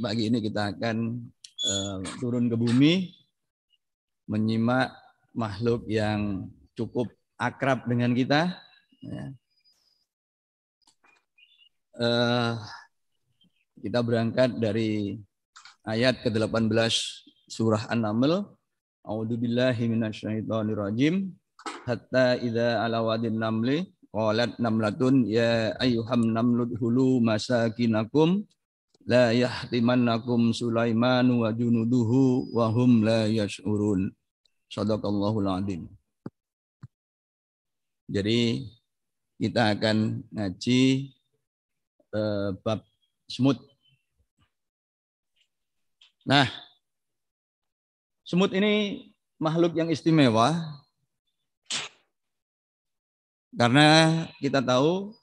pagi ini kita akan uh, turun ke bumi menyimak makhluk yang cukup akrab dengan kita. Ya. Uh, kita berangkat dari ayat ke-18 surah An-Naml. A'udzubillahi minasyaitonirrajim. Hatta idza ala wadin namli qalat namlatun ya ayyuham namlut hulu masakinakum la yahtimannakum Sulaiman wa junuduhu wa hum la yash'urun. Sadaqallahul adzim. Jadi kita akan ngaji eh, bab semut. Nah, semut ini makhluk yang istimewa karena kita tahu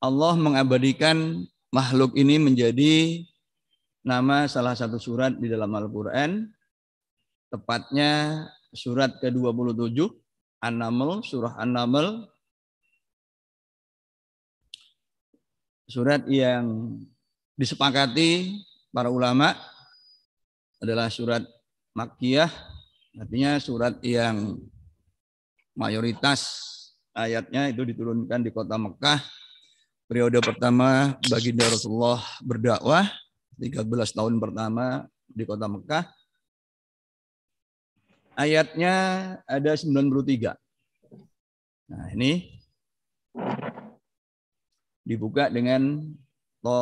Allah mengabadikan makhluk ini menjadi nama salah satu surat di dalam Al-Quran. Tepatnya surat ke-27, An-Naml, surah An-Naml. Surat yang disepakati para ulama adalah surat Makkiyah, artinya surat yang mayoritas ayatnya itu diturunkan di kota Mekah periode pertama baginda Rasulullah berdakwah 13 tahun pertama di kota Mekah. Ayatnya ada 93. Nah, ini dibuka dengan to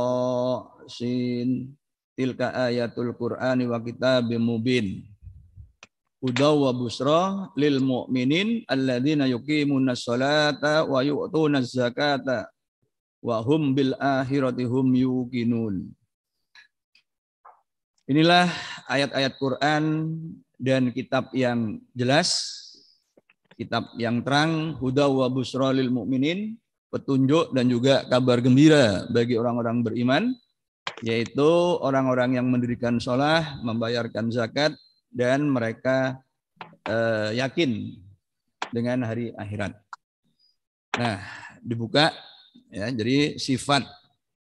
sin tilka ayatul qur'ani wa kitabim mubin. Udaw wa busra lil mu'minin alladzina yuqimuna sholata wa yu'tuna zakata wa hum bil akhirati hum yuqinun. Inilah ayat-ayat Quran dan kitab yang jelas, kitab yang terang, huda wa busra lil mu'minin, petunjuk dan juga kabar gembira bagi orang-orang beriman, yaitu orang-orang yang mendirikan sholah, membayarkan zakat, dan mereka eh, yakin dengan hari akhirat. Nah, dibuka Ya, jadi sifat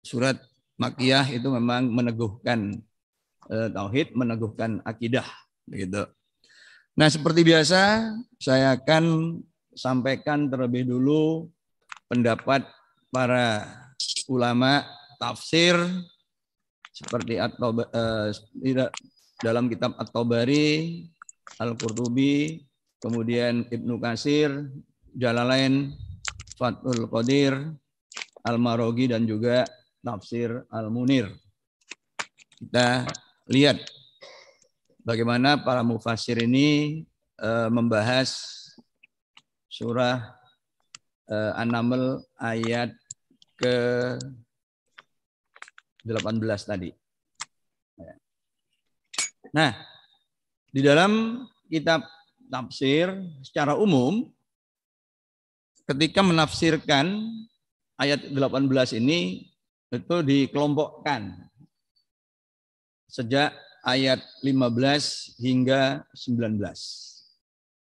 surat Makiyah itu memang meneguhkan eh, tauhid, meneguhkan akidah, begitu. Nah, seperti biasa saya akan sampaikan terlebih dulu pendapat para ulama tafsir seperti eh, dalam kitab At-Tabari, Al-Qurtubi, kemudian Ibnu Kasir, Jalalain, Fathul Qadir, Al-Marogi dan juga tafsir Al-Munir. Kita lihat bagaimana para mufasir ini e, membahas surah e, An-Naml ayat ke 18 tadi. Nah, di dalam kitab tafsir secara umum ketika menafsirkan ayat 18 ini itu dikelompokkan sejak ayat 15 hingga 19.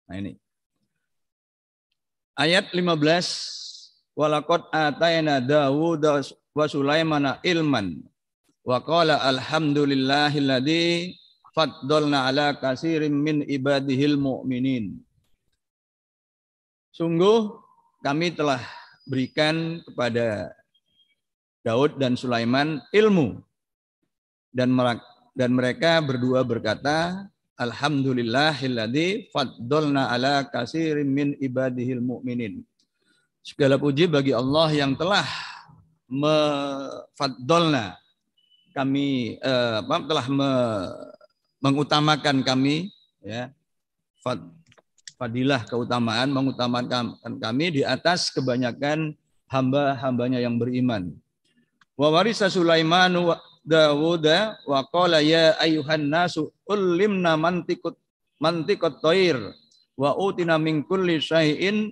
Nah ini. Ayat 15 Walakot atayna Dawud wa Sulaiman ilman wa qala alhamdulillahilladzi faddalna ala katsirin min ibadihil mu'minin. Sungguh kami telah berikan kepada Daud dan Sulaiman ilmu dan dan mereka berdua berkata Alhamdulillahilladzi faddalna ala kasirim min ibadihil mu'minin. Segala puji bagi Allah yang telah mefaddalna kami eh, telah me, mengutamakan kami ya fadilah keutamaan mengutamakan kami di atas kebanyakan hamba-hambanya yang beriman. Wa warisa Sulaiman wa Dawud wa qala ya ayuhan nasu ulimna mantikut mantikut toir wa utina min kulli syai'in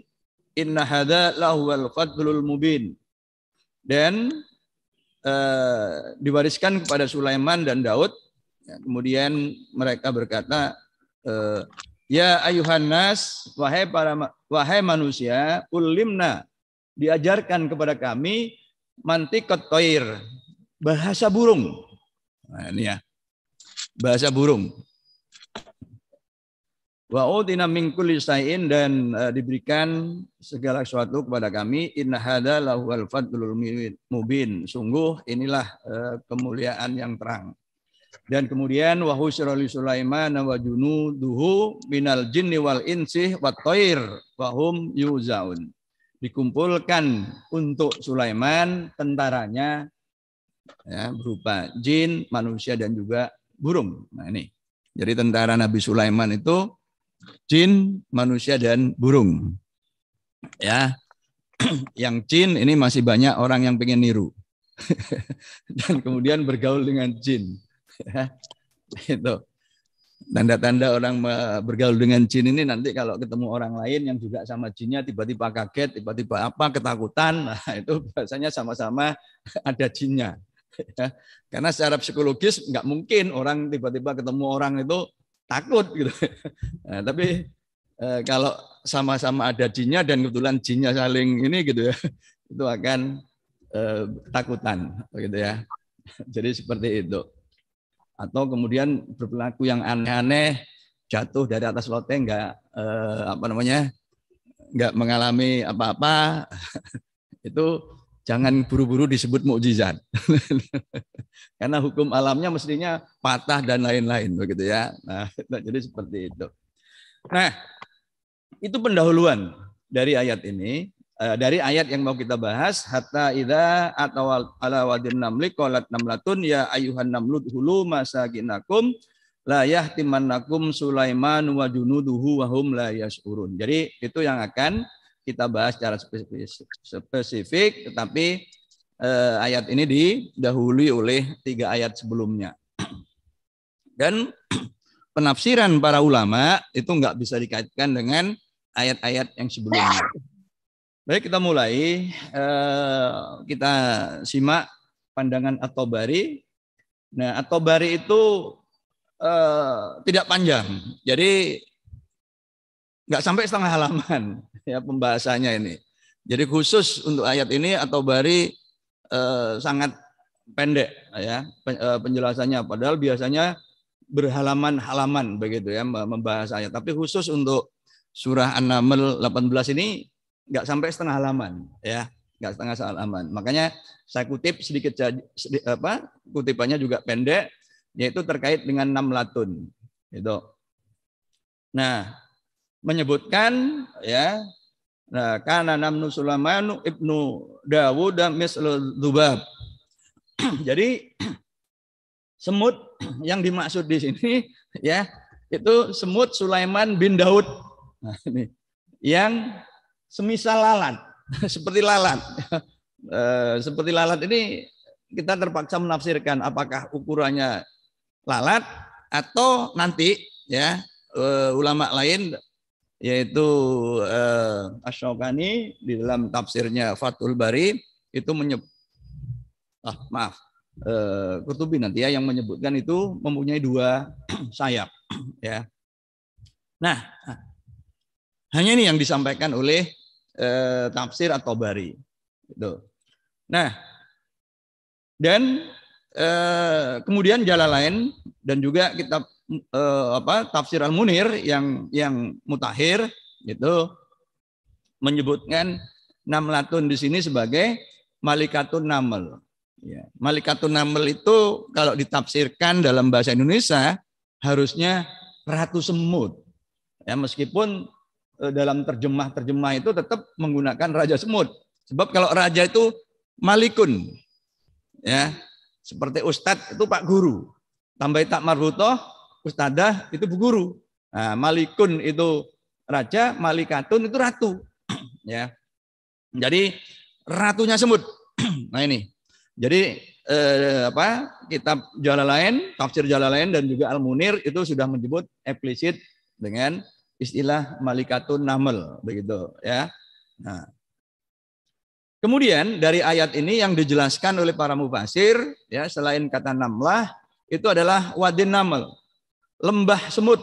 inna hadza lahuwal fadlul mubin. Dan uh, diwariskan kepada Sulaiman dan Daud. Ya, kemudian mereka berkata eh, Ya ayuhan nas, wahai para wahai manusia, ulimna diajarkan kepada kami mantik toir, bahasa burung. Nah, ini ya. Bahasa burung. Wa utina min kulli dan uh, diberikan segala sesuatu kepada kami inna hadza al fadlul mubin. Sungguh inilah uh, kemuliaan yang terang. Dan kemudian wahusyirali Sulaiman wa junuduhu minal jinni wal insi wa toir wahum yuzaun. Dikumpulkan untuk Sulaiman tentaranya ya, berupa jin, manusia dan juga burung. Nah ini. Jadi tentara Nabi Sulaiman itu jin, manusia dan burung. Ya. yang jin ini masih banyak orang yang pengen niru. dan kemudian bergaul dengan jin itu tanda-tanda orang bergaul dengan jin ini nanti kalau ketemu orang lain yang juga sama jinnya tiba-tiba kaget, tiba-tiba apa ketakutan, nah itu biasanya sama-sama ada jinnya. Ya. Karena secara psikologis nggak mungkin orang tiba-tiba ketemu orang itu takut gitu. Nah, tapi eh, kalau sama-sama ada jinnya dan kebetulan jinnya saling ini gitu ya, itu akan eh, takutan gitu ya. Jadi seperti itu atau kemudian berperilaku yang aneh-aneh jatuh dari atas loteng nggak eh, apa namanya nggak mengalami apa-apa itu jangan buru-buru disebut mukjizat karena hukum alamnya mestinya patah dan lain-lain begitu ya nah, nah jadi seperti itu nah itu pendahuluan dari ayat ini Eh, dari ayat yang mau kita bahas hatta idza atawal ala wadin namli qalat namlatun ya ayuhan namlut hulu masakinakum la yahtimannakum Sulaiman wa junuduhu wa hum la yasurun. Jadi itu yang akan kita bahas secara spesifik, spesifik tetapi eh, ayat ini didahului oleh tiga ayat sebelumnya. Dan penafsiran para ulama itu nggak bisa dikaitkan dengan ayat-ayat yang sebelumnya Baik, kita mulai. Eh, kita simak pandangan at bari. Nah, at bari itu eh, tidak panjang. Jadi nggak sampai setengah halaman ya pembahasannya ini. Jadi khusus untuk ayat ini atau bari eh, sangat pendek ya penjelasannya. Padahal biasanya berhalaman-halaman begitu ya membahas ayat. Tapi khusus untuk surah An-Naml 18 ini nggak sampai setengah halaman ya nggak setengah halaman makanya saya kutip sedikit sedi, apa kutipannya juga pendek yaitu terkait dengan enam latun itu nah menyebutkan ya nah, karena enam nusulamanu ibnu Dawud dan mislu dubab jadi semut yang dimaksud di sini ya itu semut Sulaiman bin Daud nah, ini, yang semisal lalat, seperti lalat. Eh, seperti lalat ini kita terpaksa menafsirkan apakah ukurannya lalat atau nanti ya eh, ulama lain yaitu uh, eh, Ashokani di dalam tafsirnya Fathul Bari itu menyebut ah, maaf Kurtubi nanti ya yang menyebutkan itu mempunyai dua sayap ya nah hanya ini yang disampaikan oleh eh, tafsir atau bari. Gitu. Nah, dan eh, kemudian jalan lain dan juga kitab eh, apa tafsir Al Munir yang yang mutahir itu menyebutkan namlatun di sini sebagai malikatun namel. Ya. Malikatun namel itu kalau ditafsirkan dalam bahasa Indonesia harusnya ratu semut. Ya meskipun Eh, dalam terjemah-terjemah itu tetap menggunakan raja semut. Sebab kalau raja itu malikun. Ya. Seperti ustadz itu pak guru. Tambah tak marbutoh, ustadah itu bu guru. Nah, malikun itu raja, malikatun itu ratu. ya. Jadi ratunya semut. nah ini. Jadi eh, apa kitab Jalalain, tafsir Jalalain dan juga Al-Munir itu sudah menyebut eksplisit dengan istilah malikatun namel begitu ya. Nah. Kemudian dari ayat ini yang dijelaskan oleh para mufasir ya selain kata namlah itu adalah wadin namel, lembah semut.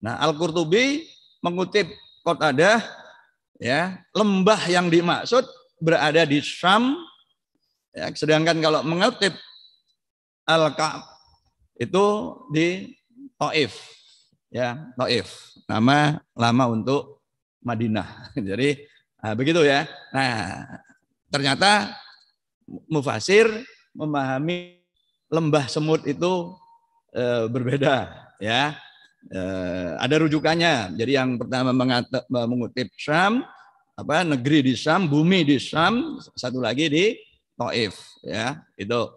Nah, Al-Qurtubi mengutip Qatadah ya, lembah yang dimaksud berada di Syam ya, sedangkan kalau mengutip al kab itu di Taif ya Taif. Nama lama untuk Madinah. Jadi nah, begitu ya. Nah, ternyata mufasir memahami lembah semut itu e, berbeda ya. E, ada rujukannya. Jadi yang pertama mengata, mengutip Syam apa negeri di Syam, bumi di Syam, satu lagi di Taif ya. Itu.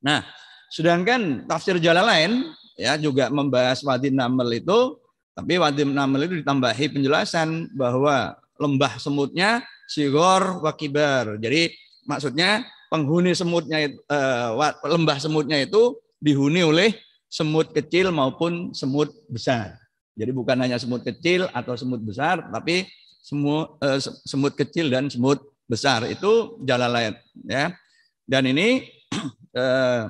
Nah, sedangkan tafsir jalan lain ya juga membahas Wadi Namel itu, tapi Wadi Namel itu ditambahi penjelasan bahwa lembah semutnya sigor wakibar. Jadi maksudnya penghuni semutnya eh, lembah semutnya itu dihuni oleh semut kecil maupun semut besar. Jadi bukan hanya semut kecil atau semut besar, tapi semut eh, semut kecil dan semut besar itu lain. ya. Dan ini eh,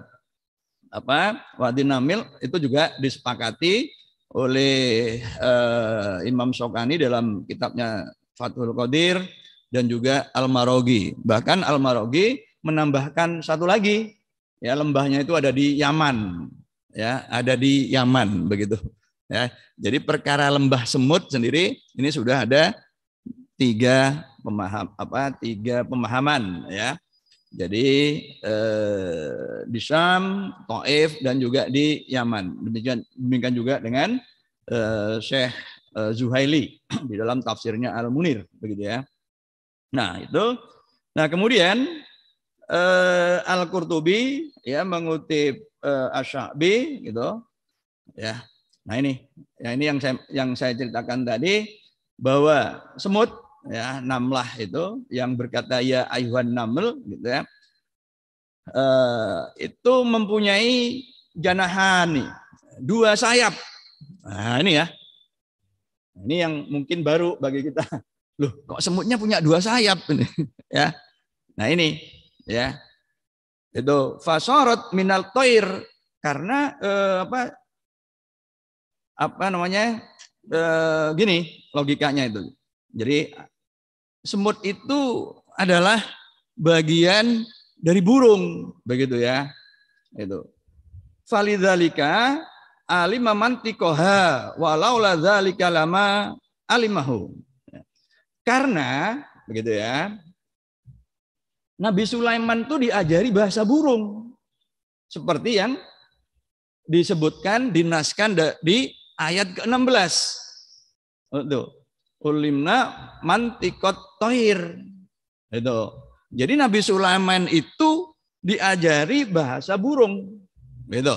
apa Namil itu juga disepakati oleh uh, Imam Sokani dalam kitabnya Fathul Qadir dan juga Al-Marogi. Bahkan Al-Marogi menambahkan satu lagi. Ya, lembahnya itu ada di Yaman. Ya, ada di Yaman begitu. Ya, jadi perkara lembah semut sendiri ini sudah ada tiga pemaham apa tiga pemahaman ya jadi eh, di Syam, Taif dan juga di Yaman. Demikian demikian juga dengan eh, Syekh eh, Zuhaili di dalam tafsirnya Al-Munir begitu ya. Nah, itu nah kemudian eh, Al-Qurtubi ya mengutip eh, Ashabi gitu ya. Nah ini, ya ini yang saya yang saya ceritakan tadi bahwa semut ya namlah itu yang berkata ya ayuhan naml gitu ya eh, itu mempunyai janahani dua sayap nah ini ya nah, ini yang mungkin baru bagi kita loh kok semutnya punya dua sayap ini ya nah ini ya itu fasorot minal toir karena eh, apa apa namanya eh, gini logikanya itu jadi semut itu adalah bagian dari burung, begitu ya. Itu. Falidalika alima mantikoha walau la lama alimahu. Karena begitu ya. Nabi Sulaiman itu diajari bahasa burung. Seperti yang disebutkan dinaskan di ayat ke-16. Itu ulimna mantikot toir. Itu. Jadi Nabi Sulaiman itu diajari bahasa burung. itu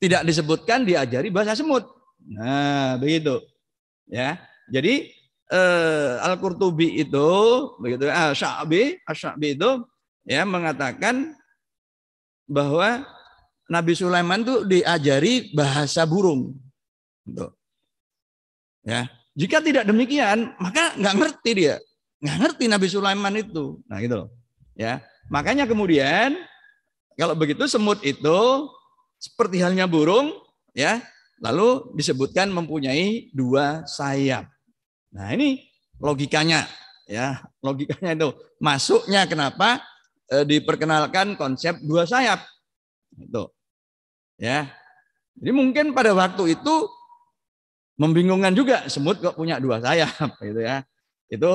Tidak disebutkan diajari bahasa semut. Nah, begitu. Ya. Jadi eh, Al-Qurtubi itu begitu ah, Sya'bi, itu ya mengatakan bahwa Nabi Sulaiman itu diajari bahasa burung. Gitu. Ya, jika tidak demikian, maka nggak ngerti dia. Nggak ngerti Nabi Sulaiman itu. Nah gitu loh. Ya. Makanya kemudian kalau begitu semut itu seperti halnya burung ya, lalu disebutkan mempunyai dua sayap. Nah, ini logikanya ya, logikanya itu. Masuknya kenapa e, diperkenalkan konsep dua sayap. Itu. Ya. Jadi mungkin pada waktu itu membingungkan juga semut kok punya dua sayap gitu ya itu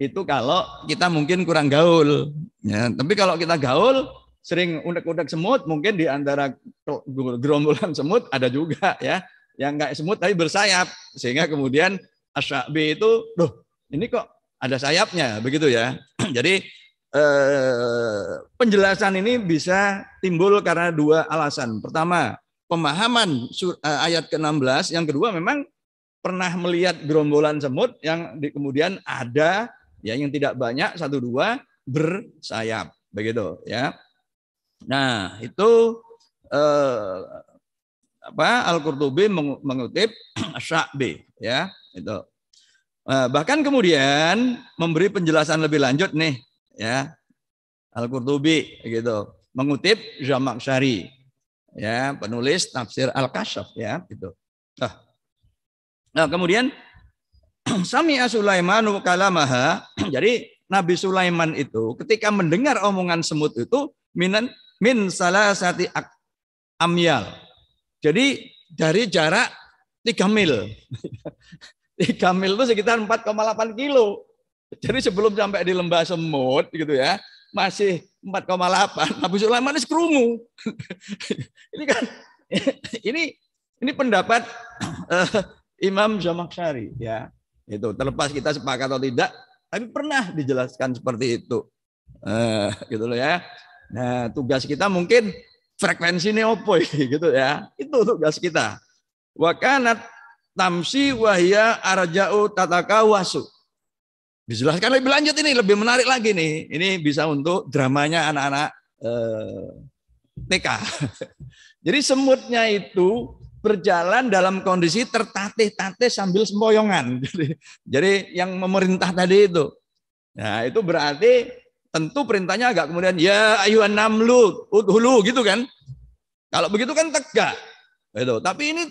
itu kalau kita mungkin kurang gaul ya tapi kalau kita gaul sering unek-unek semut mungkin di antara gerombolan semut ada juga ya yang nggak semut tapi bersayap sehingga kemudian asyabi itu loh ini kok ada sayapnya begitu ya jadi eh, penjelasan ini bisa timbul karena dua alasan pertama pemahaman eh, ayat ke-16. Yang kedua memang pernah melihat gerombolan semut yang di, kemudian ada ya yang tidak banyak satu dua bersayap begitu ya. Nah itu eh, apa Al-Qurtubi mengutip Sya'bi ya itu. Eh, bahkan kemudian memberi penjelasan lebih lanjut nih ya Al-Qurtubi gitu mengutip jamak Syari ya penulis tafsir al kashaf ya gitu. Nah, nah kemudian sami Sulaimanu kalamaha. Jadi Nabi Sulaiman itu ketika mendengar omongan semut itu minan min salah sati amyal. Jadi dari jarak 3 mil. 3 mil itu sekitar 4,8 kilo. Jadi sebelum sampai di lembah semut gitu ya, masih 4,8. Abu Sulaiman ini kerungu. ini kan ini ini pendapat uh, Imam Zamakhsyari ya. Itu terlepas kita sepakat atau tidak, tapi pernah dijelaskan seperti itu. Uh, gitu loh ya. Nah, tugas kita mungkin frekuensi neopo gitu ya. Itu tugas kita. wa kanat tamsi wahya arja'u tatakawasu dijelaskan lebih lanjut ini lebih menarik lagi nih. Ini bisa untuk dramanya anak-anak eh, TK. Jadi semutnya itu berjalan dalam kondisi tertatih-tatih sambil semboyongan Jadi, jadi yang memerintah tadi itu. Nah, itu berarti tentu perintahnya agak kemudian ya ayuhan namlu udhulu gitu kan. Kalau begitu kan tegak. itu Tapi ini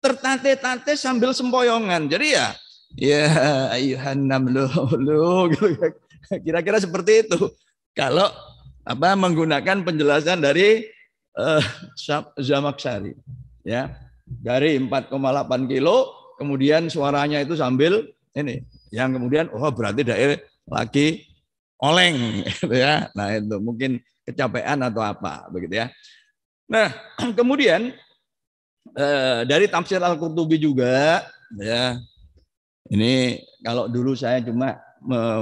tertate-tate sambil sempoyongan. Jadi ya ya ayuhan namlu gitu. Kira-kira seperti itu. Kalau apa menggunakan penjelasan dari uh, eh, Zamaksari ya. Dari 4,8 kilo kemudian suaranya itu sambil ini yang kemudian oh berarti daerah lagi oleng gitu ya. Nah, itu mungkin kecapean atau apa begitu ya. Nah, kemudian eh, dari tafsir Al-Qurtubi juga ya ini kalau dulu saya cuma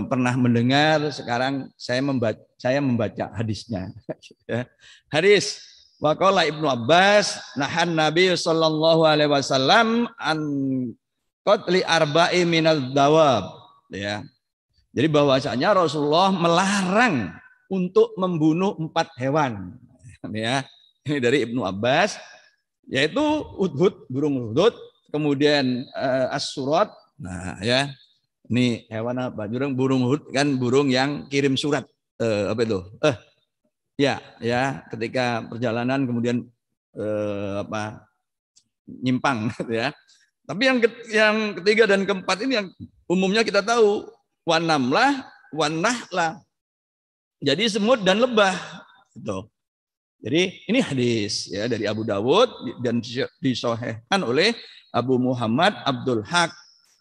pernah mendengar, sekarang saya membaca, saya membaca hadisnya. Ya. Hadis Wakola Ibnu Abbas nahan Nabi Sallallahu Alaihi Wasallam an kotli arba'i minal dawab. Ya. Jadi bahwasanya Rasulullah melarang untuk membunuh empat hewan. Ya. Ini dari Ibnu Abbas, yaitu udhud, burung udhud, kemudian uh, eh, as-surat, Nah, ya. Ini hewan apa? burung burung hut kan burung yang kirim surat. Eh, apa itu? Eh, ya, ya. Ketika perjalanan kemudian eh, apa? Nyimpang, ya. Tapi yang yang ketiga dan keempat ini yang umumnya kita tahu lah wanamlah, lah Jadi semut dan lebah itu Jadi ini hadis ya dari Abu Dawud dan disohehkan oleh Abu Muhammad Abdul Haq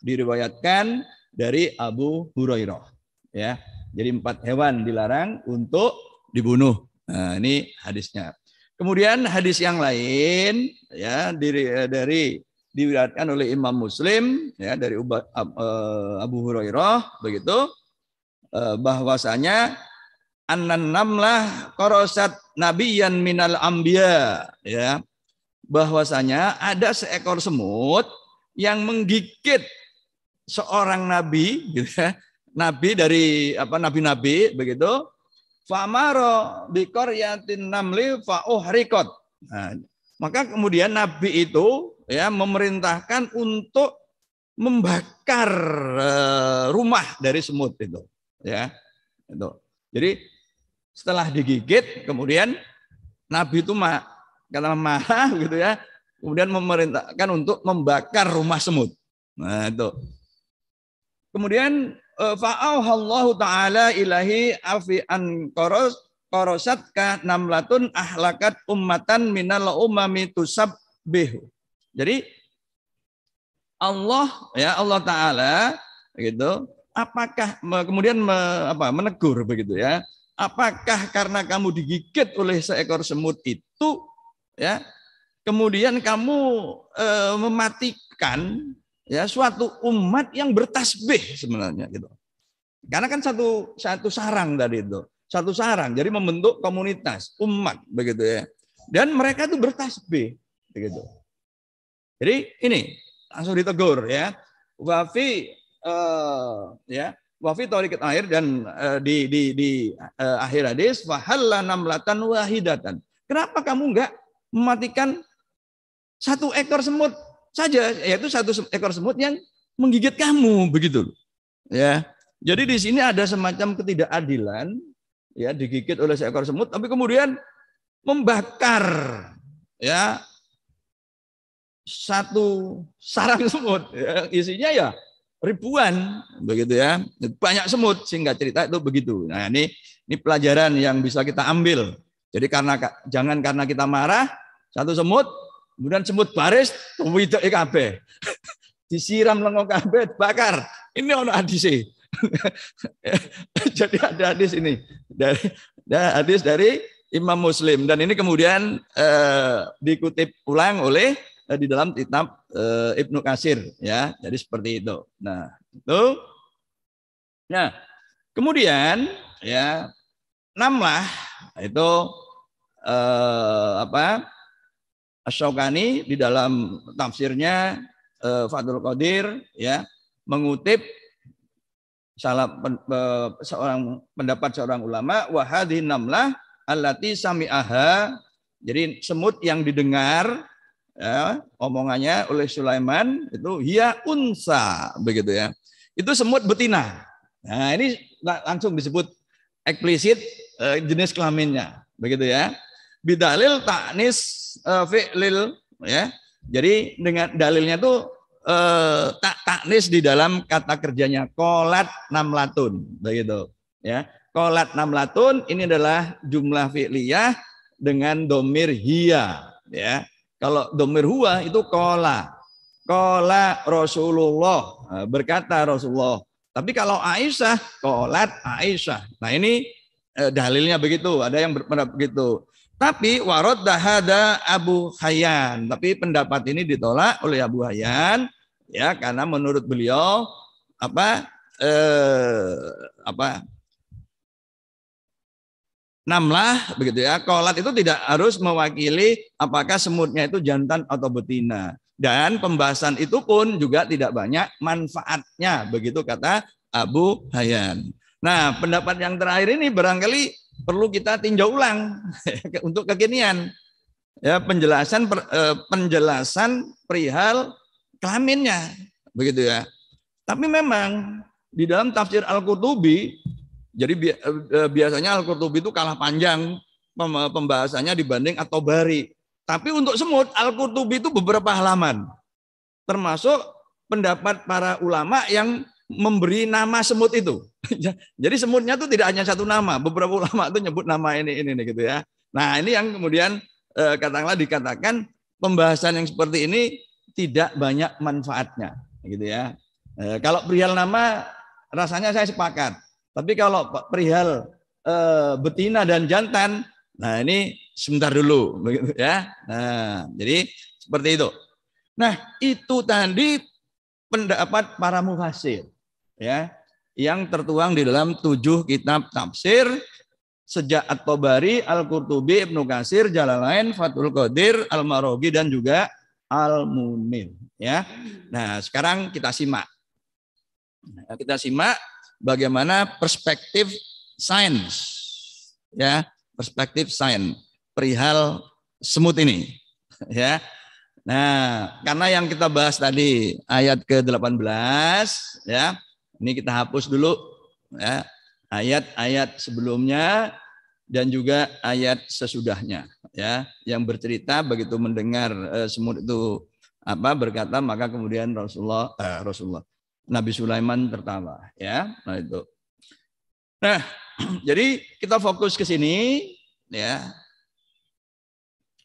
diriwayatkan dari Abu Hurairah. Ya, jadi empat hewan dilarang untuk dibunuh. Nah, ini hadisnya. Kemudian hadis yang lain ya dari eh, dari diriwayatkan oleh Imam Muslim ya dari eh, Abu Hurairah begitu eh, bahwasanya anan namlah korosat nabiyan minal ambia ya bahwasanya ada seekor semut yang menggigit seorang nabi gitu ya, nabi dari apa nabi-nabi begitu famaro biqaryatin namli fa nah, maka kemudian nabi itu ya memerintahkan untuk membakar eh, rumah dari semut itu ya. Itu. Jadi setelah digigit kemudian nabi itu mah kata marah gitu ya, kemudian memerintahkan untuk membakar rumah semut. Nah, itu. Kemudian e, fa'auhallahu ta'ala ilahi afi an koros korosat ka namlatun ahlakat ummatan minal umami tusab bihu. Jadi Allah ya Allah Taala gitu. Apakah kemudian me, apa, menegur begitu ya? Apakah karena kamu digigit oleh seekor semut itu ya? Kemudian kamu e, mematikan ya suatu umat yang bertasbih sebenarnya gitu. Karena kan satu satu sarang tadi itu, satu sarang. Jadi membentuk komunitas, umat begitu ya. Dan mereka itu bertasbih begitu. Jadi ini langsung ditegur ya. Wafi uh, ya, wafi tarikat air dan uh, di di di uh, akhir hadis fahalla namlatan wahidatan. Kenapa kamu enggak mematikan satu ekor semut saja, yaitu satu ekor semut yang menggigit kamu, begitu Ya. Jadi di sini ada semacam ketidakadilan, ya digigit oleh seekor semut, tapi kemudian membakar, ya satu sarang semut, ya, isinya ya ribuan begitu ya banyak semut sehingga cerita itu begitu nah ini ini pelajaran yang bisa kita ambil jadi karena jangan karena kita marah satu semut Kemudian semut baris itu kabeh. Disiram lengok kabeh bakar. Ini ono sih, e. Jadi ada hadis ini dari hadis dari Imam Muslim dan ini kemudian eh, dikutip ulang oleh eh, di dalam kitab eh, Ibnu Kasir ya. Jadi seperti itu. Nah, itu Nah, kemudian ya namlah itu eh, apa asy di dalam tafsirnya eh, Fadul Qadir ya mengutip salah eh, seorang pendapat seorang ulama wahadi namlah sami aha jadi semut yang didengar ya, omongannya oleh Sulaiman itu hia unsa begitu ya. Itu semut betina. Nah, ini langsung disebut eksplisit eh, jenis kelaminnya begitu ya bidalil taknis uh, eh, fi'lil ya. Jadi dengan dalilnya tuh eh, tak taknis di dalam kata kerjanya kolat namlatun begitu ya. Kolat namlatun ini adalah jumlah fi'liyah dengan domir hia ya. Kalau domir huwa itu kola. Kola Rasulullah eh, berkata Rasulullah. Tapi kalau Aisyah kolat Aisyah. Nah ini eh, dalilnya begitu. Ada yang berpendapat begitu. Tapi warad dahada Abu Hayyan. Tapi pendapat ini ditolak oleh Abu Hayyan ya karena menurut beliau apa eh, apa namlah begitu ya. Kolat itu tidak harus mewakili apakah semutnya itu jantan atau betina. Dan pembahasan itu pun juga tidak banyak manfaatnya begitu kata Abu Hayyan. Nah, pendapat yang terakhir ini barangkali perlu kita tinjau ulang untuk kekinian. Ya, penjelasan per, eh, penjelasan perihal kelaminnya begitu ya. Tapi memang di dalam tafsir Al-Qurtubi jadi eh, biasanya Al-Qurtubi itu kalah panjang pembahasannya dibanding atau bari. Tapi untuk semut Al-Qurtubi itu beberapa halaman. Termasuk pendapat para ulama yang memberi nama semut itu. Ya, jadi semutnya itu tidak hanya satu nama. Beberapa ulama itu nyebut nama ini ini, nih gitu ya. Nah ini yang kemudian eh, katakanlah dikatakan pembahasan yang seperti ini tidak banyak manfaatnya, gitu ya. Eh, kalau perihal nama rasanya saya sepakat. Tapi kalau perihal eh, betina dan jantan, nah ini sebentar dulu, begitu ya. Nah jadi seperti itu. Nah itu tadi pendapat para mufasir ya yang tertuang di dalam tujuh kitab tafsir sejak At-Tabari, Al-Qurtubi, Ibnu Kasir, Jalalain, Fathul Qadir, Al-Marogi dan juga Al-Munir ya. Nah, sekarang kita simak. Nah, kita simak bagaimana perspektif sains ya, perspektif sains perihal semut ini ya. Nah, karena yang kita bahas tadi ayat ke-18 ya. Ini kita hapus dulu ya ayat-ayat sebelumnya dan juga ayat sesudahnya ya yang bercerita begitu mendengar eh, semut itu apa berkata maka kemudian Rasulullah eh, Rasulullah Nabi Sulaiman tertawa ya nah itu nah jadi kita fokus ke sini ya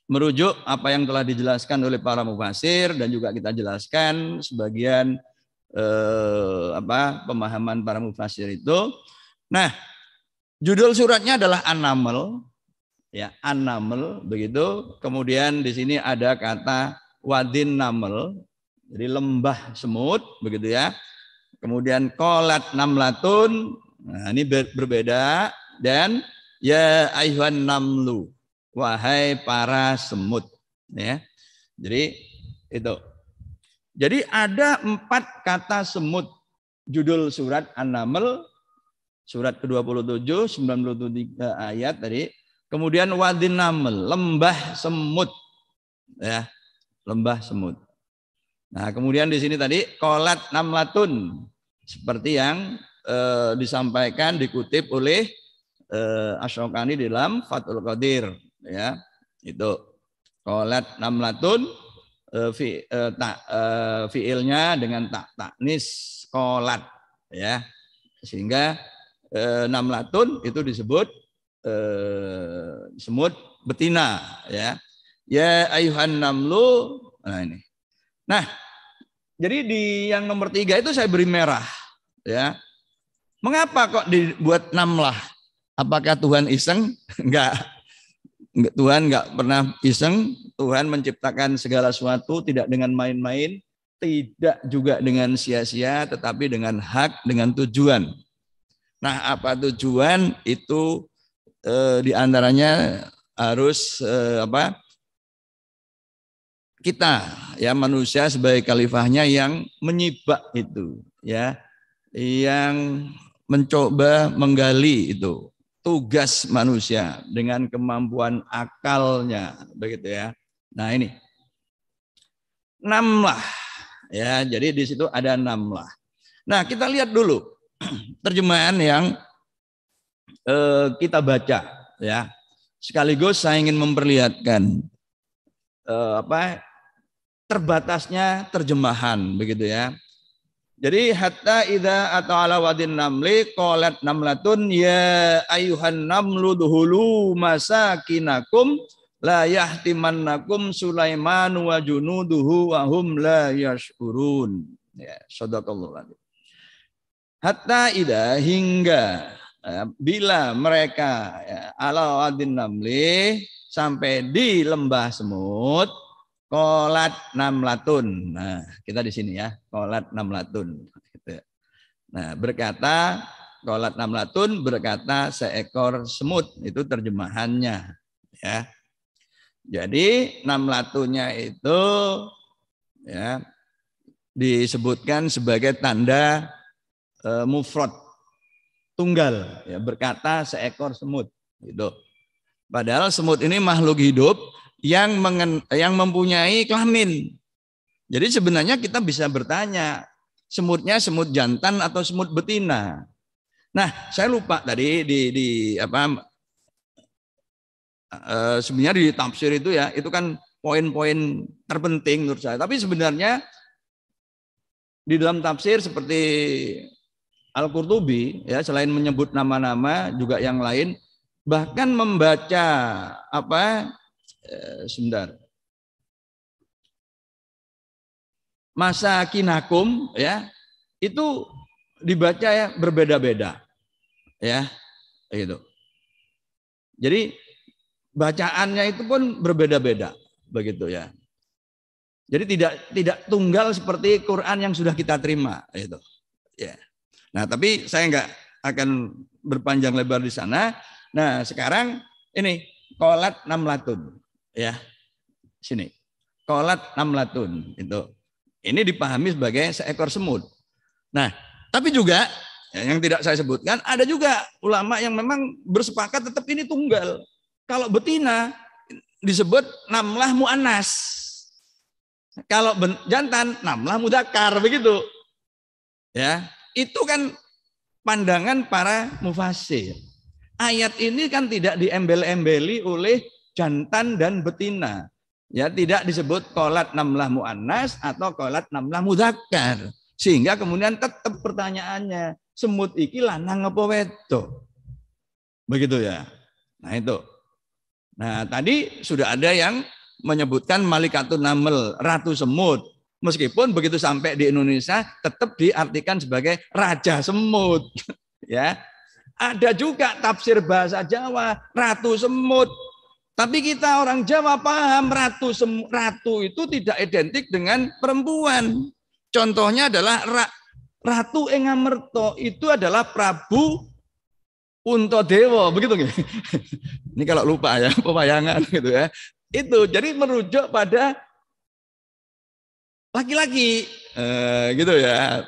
merujuk apa yang telah dijelaskan oleh para mufasir dan juga kita jelaskan sebagian eh, apa pemahaman para mufasir itu. Nah, judul suratnya adalah anamel ya anamel begitu. Kemudian di sini ada kata wadin namel jadi lembah semut begitu ya. Kemudian kolat namlatun. Nah, ini berbeda dan ya ayuhan namlu wahai para semut ya. Jadi itu jadi ada empat kata semut judul surat An-Naml surat ke-27 93 eh, ayat tadi. Kemudian wadin naml, lembah semut. Ya, lembah semut. Nah, kemudian di sini tadi kolat namlatun seperti yang eh, disampaikan dikutip oleh eh, Asyokani dalam Fathul Qadir ya. Itu kolat namlatun Eh, fi, eh, tak eh, fiilnya dengan tak taknis kolat ya sehingga enam latun itu disebut semut betina ya ya ayuhan namlu nah ini nah jadi di yang nomor tiga itu saya beri merah ya mengapa kok dibuat enam lah apakah Tuhan iseng enggak Tuhan nggak pernah iseng, Tuhan menciptakan segala sesuatu tidak dengan main-main, tidak juga dengan sia-sia, tetapi dengan hak, dengan tujuan. Nah, apa tujuan itu eh, diantaranya harus eh, apa? Kita ya manusia sebagai khalifahnya yang menyibak itu, ya, yang mencoba menggali itu tugas manusia dengan kemampuan akalnya begitu ya. Nah ini enam lah ya. Jadi di situ ada enam lah. Nah kita lihat dulu terjemahan yang eh, kita baca ya. Sekaligus saya ingin memperlihatkan eh, apa terbatasnya terjemahan begitu ya. Jadi hatta idza atau ala wadin namli qalat namlatun ya ayuhan namlu duhulu masakinakum la yahtimannakum Sulaiman wa junuduhu wa hum la yashurun. Ya, sadaqallahu alazim. Hatta ida hingga ya, bila mereka ya, ala wadin namli sampai di lembah semut Kolat enam namlatun. Nah, kita di sini ya. Kolat namlatun. latun. Gitu. Nah, berkata kolat enam namlatun berkata seekor semut. Itu terjemahannya. Ya. Jadi enam namlatunnya itu ya disebutkan sebagai tanda e, mufrad tunggal ya berkata seekor semut gitu. Padahal semut ini makhluk hidup yang mengen, yang mempunyai kelamin. Jadi sebenarnya kita bisa bertanya, semutnya semut jantan atau semut betina. Nah, saya lupa tadi di, di apa e, sebenarnya di tafsir itu ya, itu kan poin-poin terpenting menurut saya. Tapi sebenarnya di dalam tafsir seperti Al-Qurtubi ya selain menyebut nama-nama juga yang lain bahkan membaca apa Eh, sebentar. kinakum ya itu dibaca ya berbeda-beda ya gitu. Jadi bacaannya itu pun berbeda-beda begitu ya. Jadi tidak tidak tunggal seperti Quran yang sudah kita terima itu. Ya. Nah tapi saya nggak akan berpanjang lebar di sana. Nah sekarang ini kolat namlatun. Ya. Sini. Kolat namlatun itu. Ini dipahami sebagai seekor semut. Nah, tapi juga ya, yang tidak saya sebutkan ada juga ulama yang memang bersepakat tetap ini tunggal. Kalau betina disebut namlah mu'anas. Kalau jantan namlah mudakar begitu. Ya, itu kan pandangan para mufasir. Ayat ini kan tidak diembel-embeli oleh jantan dan betina. Ya tidak disebut kolat namlah mu'annas atau kolat namlah mudakar. Sehingga kemudian tetap pertanyaannya, semut iki lanang apa wedok? Begitu ya. Nah itu. Nah tadi sudah ada yang menyebutkan malikatun namel, ratu semut. Meskipun begitu sampai di Indonesia tetap diartikan sebagai raja semut. ya. Ada juga tafsir bahasa Jawa, ratu semut. Tapi kita orang Jawa paham ratu ratu itu tidak identik dengan perempuan. Contohnya adalah Ratu Engamerto itu adalah Prabu Unto Dewo, begitu nih. Ini kalau lupa ya pemayangan gitu ya. Itu jadi merujuk pada laki-laki eh, gitu ya.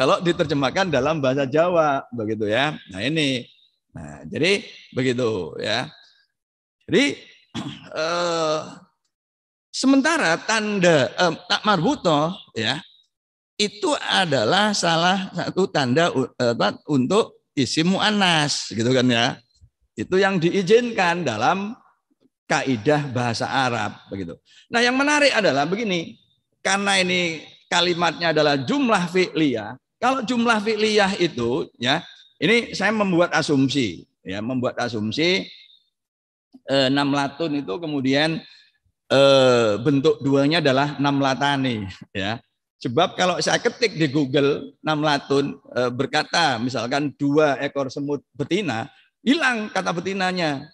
Kalau diterjemahkan dalam bahasa Jawa begitu ya. Nah ini. Nah, jadi begitu ya. Jadi eh, sementara tanda eh, marbuto ya itu adalah salah satu tanda eh, apa, untuk isim mu'anas gitu kan ya. Itu yang diizinkan dalam kaidah bahasa Arab begitu. Nah, yang menarik adalah begini, karena ini kalimatnya adalah jumlah fi'liyah. Kalau jumlah fi'liyah itu ya, ini saya membuat asumsi ya, membuat asumsi Eh, enam latun itu kemudian eh, bentuk duanya adalah enam latani ya. Sebab kalau saya ketik di Google enam latun eh, berkata misalkan dua ekor semut betina hilang kata betinanya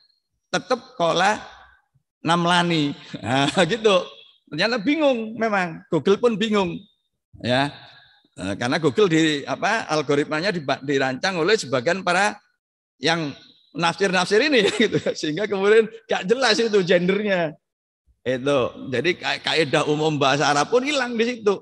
tetap kola enam lani nah, gitu ternyata bingung memang Google pun bingung ya eh, karena Google di apa algoritmanya dirancang oleh sebagian para yang nafsir-nafsir ini gitu. Sehingga kemudian gak jelas itu gendernya. Itu. Jadi kaidah umum bahasa Arab pun hilang di situ.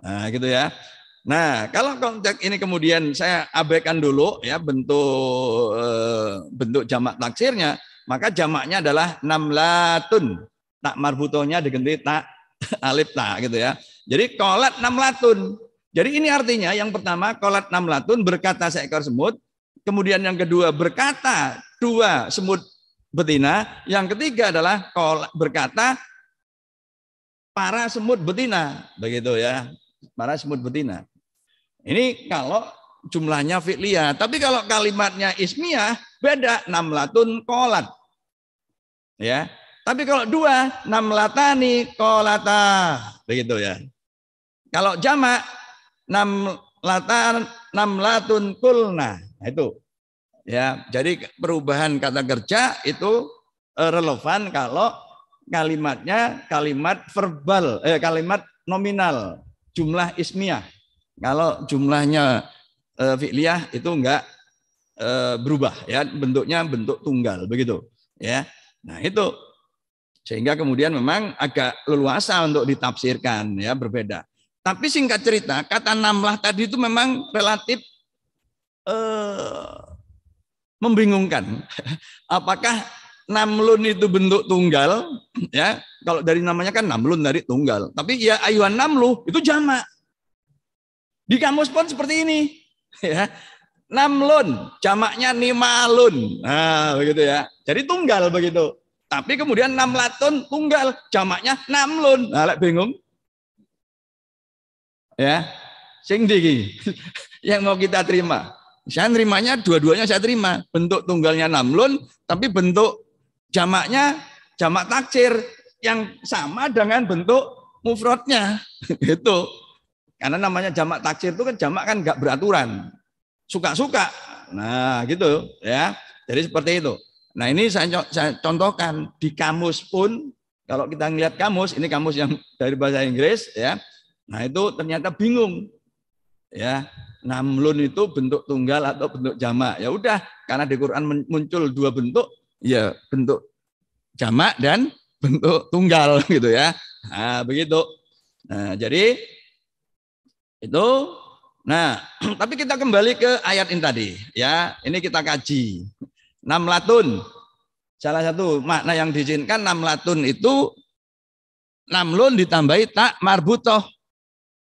Nah, gitu ya. Nah, kalau konteks ini kemudian saya abaikan dulu ya bentuk eh, bentuk jamak taksirnya, maka jamaknya adalah namlatun. Tak marbutonya diganti tak alif tak gitu ya. Jadi kolat namlatun. Jadi ini artinya yang pertama kolat namlatun berkata seekor semut Kemudian yang kedua berkata dua semut betina. Yang ketiga adalah berkata para semut betina. Begitu ya. Para semut betina. Ini kalau jumlahnya fi'liyah. Tapi kalau kalimatnya ismiyah beda. Namlatun kolat. Ya. Tapi kalau dua, namlatani kolata. Begitu ya. Kalau jamak, namlatan, namlatun kulna. Nah itu. Ya, jadi perubahan kata kerja itu eh, relevan kalau kalimatnya kalimat verbal, eh, kalimat nominal, jumlah ismiah. Kalau jumlahnya eh, fi'liyah itu enggak eh, berubah ya, bentuknya bentuk tunggal begitu, ya. Nah, itu sehingga kemudian memang agak leluasa untuk ditafsirkan ya berbeda. Tapi singkat cerita, kata namlah tadi itu memang relatif Eh, membingungkan. Apakah Namlun itu bentuk tunggal ya kalau dari namanya kan Namlun dari tunggal tapi ya ayuan Namlu itu jamak di kamus pun seperti ini ya Namlun jamaknya Nimalun nah begitu ya jadi tunggal begitu tapi kemudian Namlatun tunggal jamaknya Namlun nah bingung ya sing yang mau kita terima saya nerimanya dua-duanya saya terima. Bentuk tunggalnya namlun, tapi bentuk jamaknya jamak takcir yang sama dengan bentuk mufrodnya. itu Karena namanya jamak takcir itu kan jamak kan nggak beraturan. Suka-suka. Nah, gitu ya. Jadi seperti itu. Nah, ini saya, saya contohkan di kamus pun kalau kita ngelihat kamus, ini kamus yang dari bahasa Inggris ya. Nah, itu ternyata bingung. Ya, Namlun itu bentuk tunggal atau bentuk jamak. Ya udah, karena di Quran muncul dua bentuk, ya bentuk jamak dan bentuk tunggal gitu ya. Nah, begitu. Nah, jadi itu nah, tapi kita kembali ke ayat ini tadi ya. Ini kita kaji. Namlatun. Salah satu makna yang diizinkan namlatun itu namlun ditambahi tak marbutoh.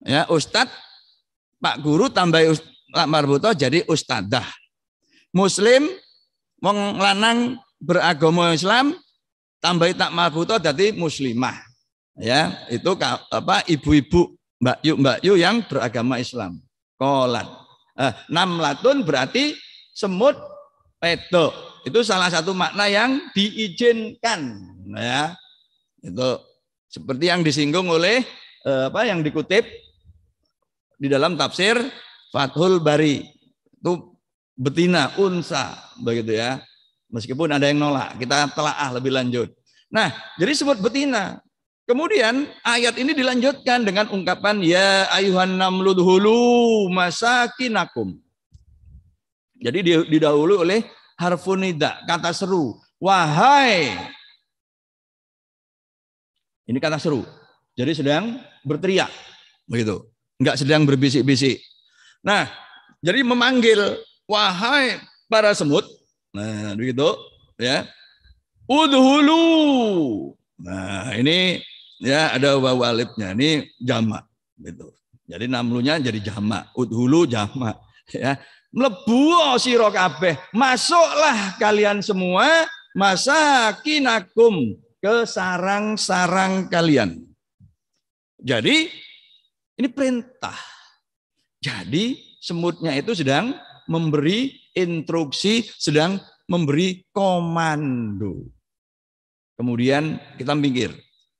Ya, ustadz Pak Guru tambah Pak Marbuto jadi ustadah. Muslim wong lanang beragama Islam tambah tak Marbuto jadi muslimah. Ya, itu apa ibu-ibu Mbak Yu Mbak Yu yang beragama Islam. Kolat. Eh, latun berarti semut peto. Itu salah satu makna yang diizinkan. Nah, ya, itu seperti yang disinggung oleh eh, apa yang dikutip di dalam tafsir Fathul Bari. Itu betina, unsa, begitu ya. Meskipun ada yang nolak, kita telaah lebih lanjut. Nah, jadi sebut betina. Kemudian ayat ini dilanjutkan dengan ungkapan ya ayuhan namludhulu masakinakum. Jadi didahului oleh harfunida, kata seru. Wahai. Ini kata seru. Jadi sedang berteriak. Begitu nggak sedang berbisik-bisik. Nah, jadi memanggil wahai para semut. Nah, begitu ya. Udhulu. Nah, ini ya ada wawalipnya Ini jamak gitu. Jadi namlunya jadi jamak, udhulu jamak ya. Mlebu sira kabeh, masuklah kalian semua masa masakinakum ke sarang-sarang kalian. Jadi ini perintah. Jadi semutnya itu sedang memberi instruksi, sedang memberi komando. Kemudian kita pikir,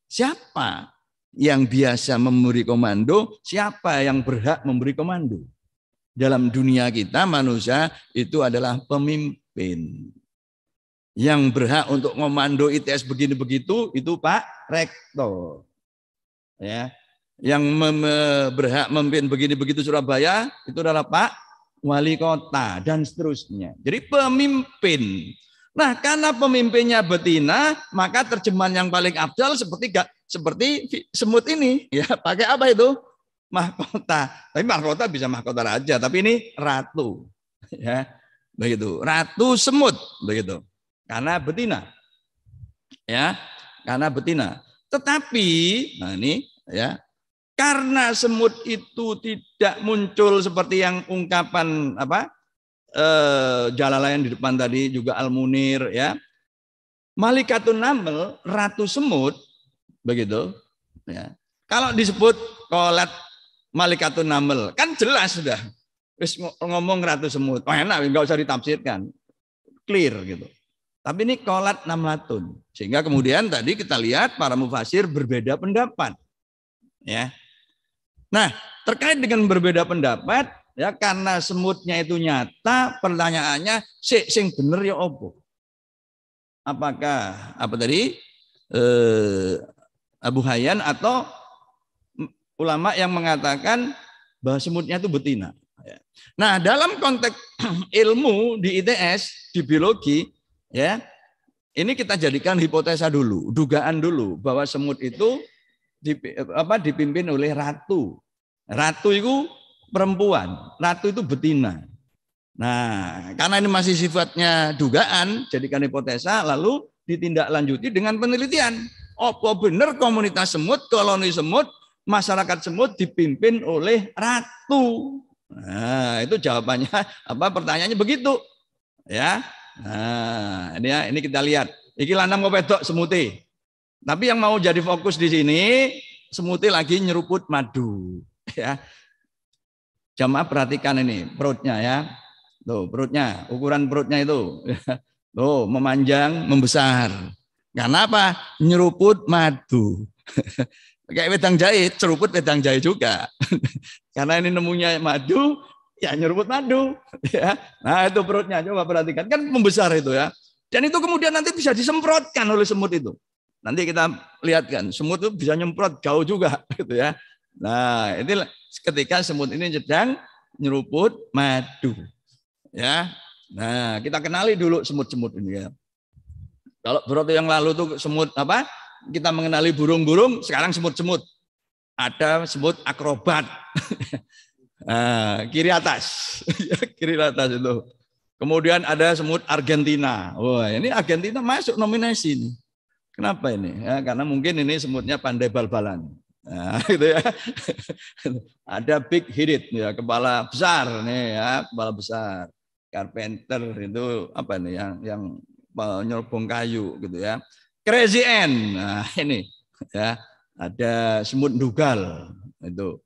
siapa yang biasa memberi komando, siapa yang berhak memberi komando? Dalam dunia kita manusia itu adalah pemimpin. Yang berhak untuk komando ITS begini begitu itu Pak Rektor. Ya, yang mem berhak memimpin begini begitu Surabaya itu adalah Pak Wali Kota dan seterusnya. Jadi pemimpin. Nah karena pemimpinnya betina maka terjemahan yang paling abdal seperti gak, seperti semut ini ya pakai apa itu mahkota. Tapi mahkota bisa mahkota raja tapi ini ratu ya begitu ratu semut begitu karena betina ya karena betina. Tetapi nah ini ya karena semut itu tidak muncul seperti yang ungkapan apa eh, Jalalain di depan tadi juga Al Munir ya. Malikatun Naml, ratu semut begitu ya. Kalau disebut kolat Malikatun Naml kan jelas sudah. ngomong ratu semut. Oh enak nggak usah ditafsirkan. Clear gitu. Tapi ini kolat namlatun. Sehingga kemudian tadi kita lihat para mufasir berbeda pendapat. Ya. Nah, terkait dengan berbeda pendapat, ya karena semutnya itu nyata, pertanyaannya si sing bener ya opo? Apakah apa tadi eh, Abu Hayyan atau ulama yang mengatakan bahwa semutnya itu betina? Ya. Nah, dalam konteks ilmu di ITS di biologi ya, ini kita jadikan hipotesa dulu, dugaan dulu bahwa semut itu apa dipimpin oleh ratu. Ratu itu perempuan, ratu itu betina. Nah, karena ini masih sifatnya dugaan, jadikan hipotesa lalu ditindaklanjuti dengan penelitian. Apa benar komunitas semut, koloni semut, masyarakat semut dipimpin oleh ratu? Nah, itu jawabannya apa pertanyaannya begitu. Ya. Nah, ini, ya, ini kita lihat. Iki lanang kok wedok semute. Tapi yang mau jadi fokus di sini, semuti lagi nyeruput madu. Ya. Jamaah perhatikan ini perutnya ya. Tuh perutnya, ukuran perutnya itu. Tuh memanjang, membesar. Karena apa? Nyeruput madu. Kayak wedang jahe, ceruput wedang jahe juga. Karena ini nemunya madu, ya nyeruput madu. Ya. Nah itu perutnya, coba perhatikan. Kan membesar itu ya. Dan itu kemudian nanti bisa disemprotkan oleh semut itu. Nanti kita lihat kan, semut itu bisa nyemprot jauh juga gitu ya. Nah, ini ketika semut ini sedang nyeruput madu. Ya. Nah, kita kenali dulu semut-semut ini ya. Kalau berarti yang lalu tuh semut apa? Kita mengenali burung-burung, sekarang semut-semut. Ada semut akrobat. nah, kiri atas. Ya, kiri atas itu. Kemudian ada semut Argentina. Wah, ini Argentina masuk nominasi nih. Kenapa ini? Ya, karena mungkin ini semutnya pandai bal-balan. Nah, gitu ya. Ada big headed ya, kepala besar nih ya, kepala besar. Carpenter itu apa nih yang yang nyolong kayu gitu ya. Crazy end. Nah, ini ya. Ada semut dugal itu.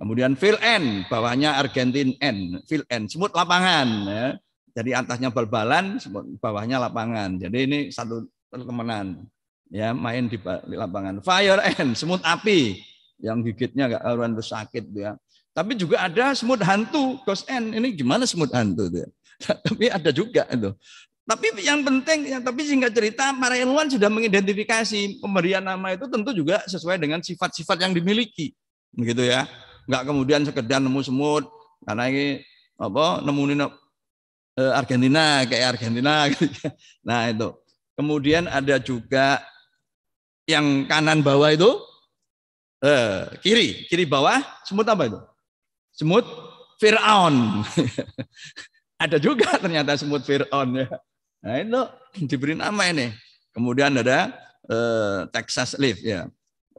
Kemudian fill end, bawahnya Argentin end, fill end, semut lapangan ya. Jadi atasnya bal-balan, bawahnya lapangan. Jadi ini satu pertemanan ya main di lapangan. Fire and semut api yang gigitnya nggak karuan bersakit ya. Tapi juga ada semut hantu, ghost ant. Ini gimana semut hantu tuh? Ya? Tapi ada juga itu. Tapi yang penting, ya, tapi singkat cerita, para ilmuwan sudah mengidentifikasi pemberian nama itu tentu juga sesuai dengan sifat-sifat yang dimiliki, begitu ya. Nggak kemudian sekedar nemu semut, karena ini apa nemuin eh, Argentina kayak Argentina. Nah itu. Kemudian ada juga yang kanan bawah itu eh, kiri, kiri bawah semut apa itu? Semut Fir'aun. ada juga ternyata semut Fir'aun ya. Nah itu diberi nama ini. Kemudian ada eh, Texas leaf ya.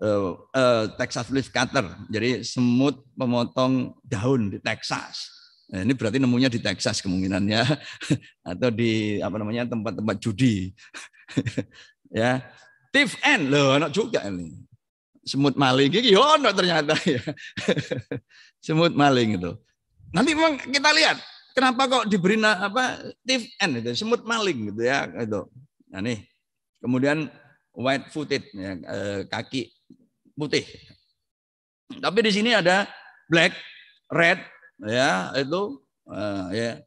Eh, eh, Texas leaf cutter. Jadi semut pemotong daun di Texas. Nah, ini berarti nemunya di Texas kemungkinannya atau di apa namanya tempat-tempat judi. ya. Tiff N loh, anak juga ini. Semut maling iki ono ternyata ya. Semut maling itu. Nanti memang kita lihat kenapa kok diberi apa Tiff N itu semut maling gitu ya itu. Nah nih. Kemudian white footed ya, eh, kaki putih. Tapi di sini ada black, red ya itu uh, ya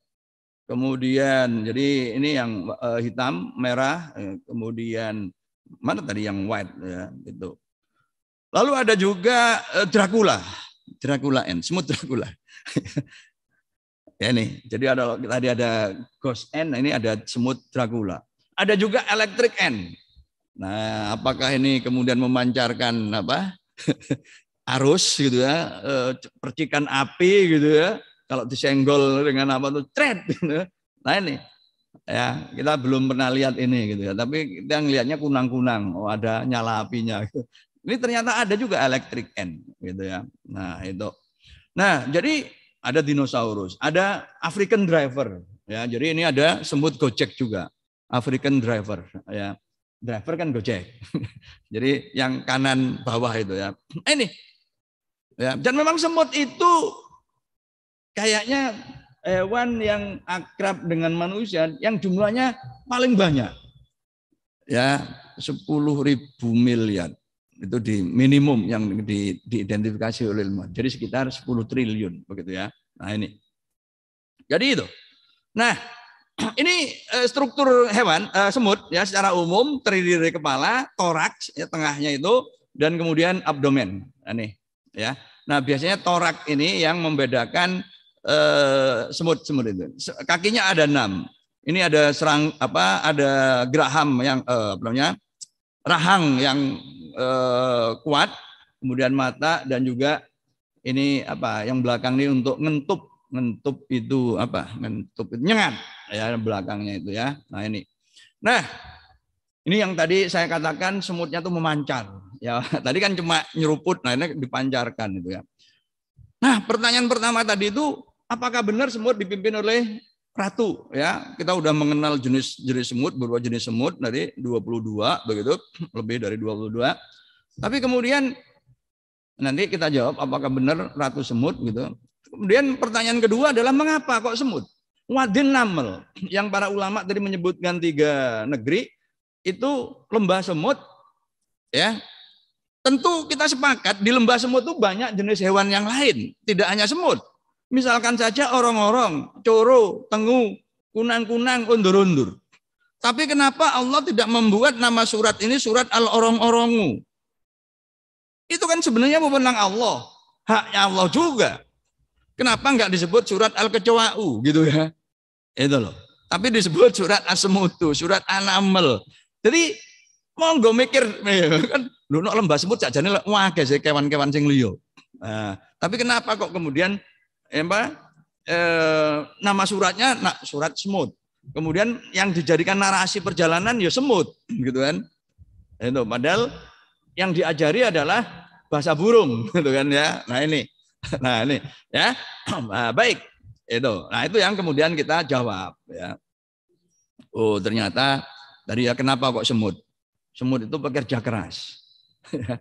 Kemudian jadi ini yang uh, hitam, merah, kemudian Mana tadi yang white ya, itu. Lalu ada juga eh, Dracula, Dracula N, semut Dracula. ya nih, jadi ada tadi ada Ghost N, ini ada semut Dracula. Ada juga Electric N. Nah, apakah ini kemudian memancarkan apa? arus gitu ya, eh, percikan api gitu ya. Kalau disenggol dengan apa tuh, tret gitu ya. Nah ini, ya kita belum pernah lihat ini gitu ya tapi kita ngelihatnya kunang-kunang oh ada nyala apinya gitu. ini ternyata ada juga elektrik n gitu ya nah itu nah jadi ada dinosaurus ada African driver ya jadi ini ada semut gojek juga African driver ya driver kan gojek jadi yang kanan bawah itu ya nah, ini ya dan memang semut itu kayaknya hewan yang akrab dengan manusia yang jumlahnya paling banyak. Ya, 10 ribu miliar. Itu di minimum yang di, diidentifikasi oleh ilmu. Jadi sekitar 10 triliun begitu ya. Nah, ini. Jadi itu. Nah, ini eh, struktur hewan eh, semut ya secara umum terdiri dari kepala, toraks ya tengahnya itu dan kemudian abdomen. Nah, nih ya. Nah, biasanya torak ini yang membedakan Eh, semut semut itu. Kakinya ada enam. Ini ada serang apa? Ada geraham yang eh, apa namanya? Rahang yang eh, kuat, kemudian mata dan juga ini apa? Yang belakang ini untuk ngentup. Ngentup itu apa? Ngentup itu nyengat ya belakangnya itu ya. Nah ini. Nah, ini yang tadi saya katakan semutnya tuh memancar. Ya, tadi kan cuma nyeruput, nah ini dipancarkan itu ya. Nah, pertanyaan pertama tadi itu apakah benar semut dipimpin oleh ratu ya kita udah mengenal jenis jenis semut beberapa jenis semut dari 22 begitu lebih dari 22 tapi kemudian nanti kita jawab apakah benar ratu semut gitu kemudian pertanyaan kedua adalah mengapa kok semut wadin namel yang para ulama tadi menyebutkan tiga negeri itu lembah semut ya tentu kita sepakat di lembah semut itu banyak jenis hewan yang lain tidak hanya semut Misalkan saja orang-orang, coro, tengu, kunang-kunang, undur-undur. Tapi kenapa Allah tidak membuat nama surat ini surat al orong orongu Itu kan sebenarnya wewenang Allah, haknya Allah juga. Kenapa enggak disebut surat al kecewau gitu ya? Itu loh. Tapi disebut surat asmutu, surat anamel. Jadi monggo mikir kan lu lembah semut sajane wah guys kewan-kewan sing liya. Nah, tapi kenapa kok kemudian apa, eh, nama suratnya nah, surat semut. Kemudian yang dijadikan narasi perjalanan ya semut, gitu kan? Itu padahal yang diajari adalah bahasa burung, gitu kan ya. Nah ini, nah ini ya. Nah, baik itu. Nah itu yang kemudian kita jawab ya. Oh ternyata dari ya kenapa kok semut? Semut itu pekerja keras.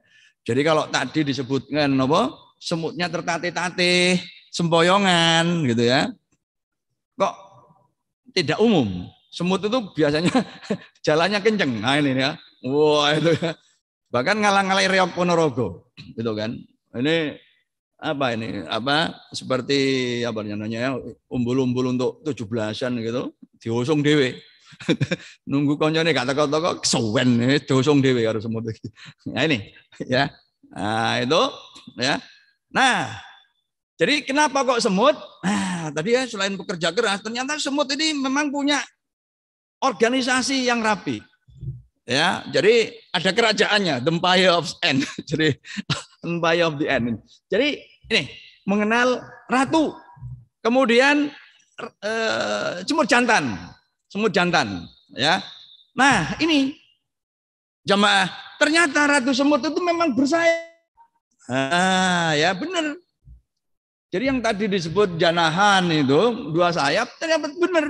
Jadi kalau tadi disebutkan apa? Semutnya tertatih-tatih, sempoyongan gitu ya. Kok tidak umum? Semut itu biasanya jalannya kenceng. Nah ini ya. Wah itu ya. Bahkan ngalang-ngalang reok ponorogo gitu kan. Ini apa ini apa seperti apa namanya ya umbul-umbul untuk tujuh belasan gitu diusung dewe nunggu kata gak toko teko kesuwen ya, diusung dewe harus semut nah ini ya nah itu ya nah jadi kenapa kok semut? Nah tadi ya selain bekerja keras, ternyata semut ini memang punya organisasi yang rapi. Ya, jadi ada kerajaannya, the empire of end. jadi empire of the end. Jadi ini mengenal ratu. Kemudian eh, semut jantan, semut jantan, ya. Nah, ini jamaah, ternyata ratu semut itu memang bersaing. Ah, ya benar jadi yang tadi disebut janahan itu dua sayap ternyata benar.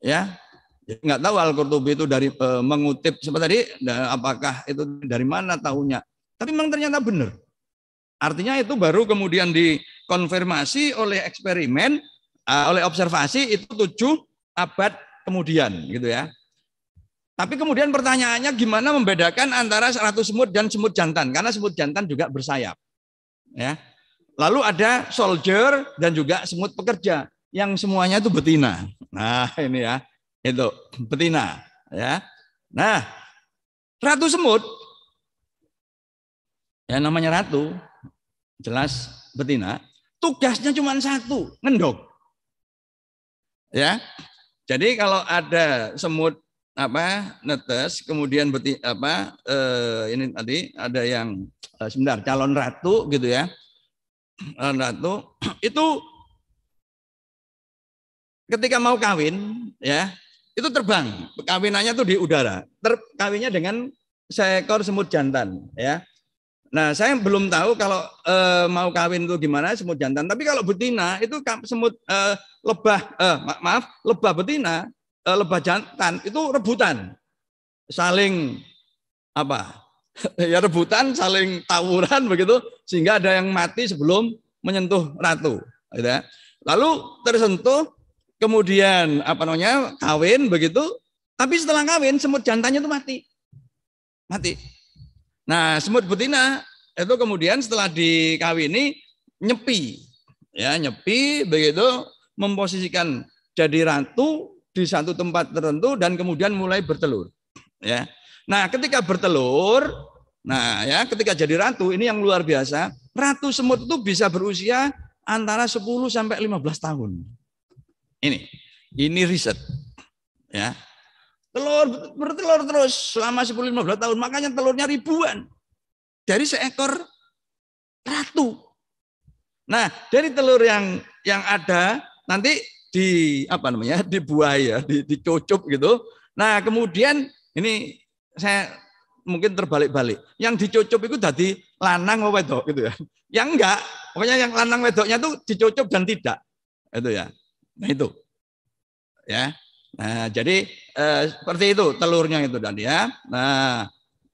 Ya. Nggak tahu Al-Qurtubi itu dari e, mengutip seperti tadi apakah itu dari mana tahunya. Tapi memang ternyata benar. Artinya itu baru kemudian dikonfirmasi oleh eksperimen, e, oleh observasi itu tujuh abad kemudian gitu ya. Tapi kemudian pertanyaannya gimana membedakan antara 100 semut dan semut jantan? Karena semut jantan juga bersayap. Ya. Lalu ada soldier dan juga semut pekerja yang semuanya itu betina. Nah, ini ya. Itu betina, ya. Nah, ratu semut ya namanya ratu jelas betina, tugasnya cuma satu, ngendok. Ya. Jadi kalau ada semut apa netes kemudian beti apa eh, ini tadi ada yang eh, sebentar calon ratu gitu ya itu nah, itu ketika mau kawin ya itu terbang kawinannya tuh di udara terkawinnya dengan seekor semut jantan ya nah saya belum tahu kalau e, mau kawin itu gimana semut jantan tapi kalau betina itu semut e, lebah e, ma maaf lebah betina e, lebah jantan itu rebutan saling apa ya rebutan, saling tawuran begitu sehingga ada yang mati sebelum menyentuh ratu. Gitu ya. Lalu tersentuh, kemudian apa namanya kawin begitu, tapi setelah kawin semut jantannya itu mati, mati. Nah semut betina itu kemudian setelah dikawini nyepi, ya nyepi begitu memposisikan jadi ratu di satu tempat tertentu dan kemudian mulai bertelur, ya. Nah, ketika bertelur, nah ya, ketika jadi ratu ini yang luar biasa, ratu semut itu bisa berusia antara 10 sampai 15 tahun. Ini. Ini riset. Ya. Telur bertelur terus selama 10 15 tahun, makanya telurnya ribuan. Dari seekor ratu. Nah, dari telur yang yang ada nanti di apa namanya? dibuai ya, di, gitu. Nah, kemudian ini saya mungkin terbalik-balik. Yang dicocop itu jadi lanang wedok gitu ya. Yang enggak, pokoknya yang lanang wedoknya itu dicocop dan tidak. Itu ya. Nah itu. Ya. Nah, jadi eh, seperti itu telurnya itu tadi ya. Nah,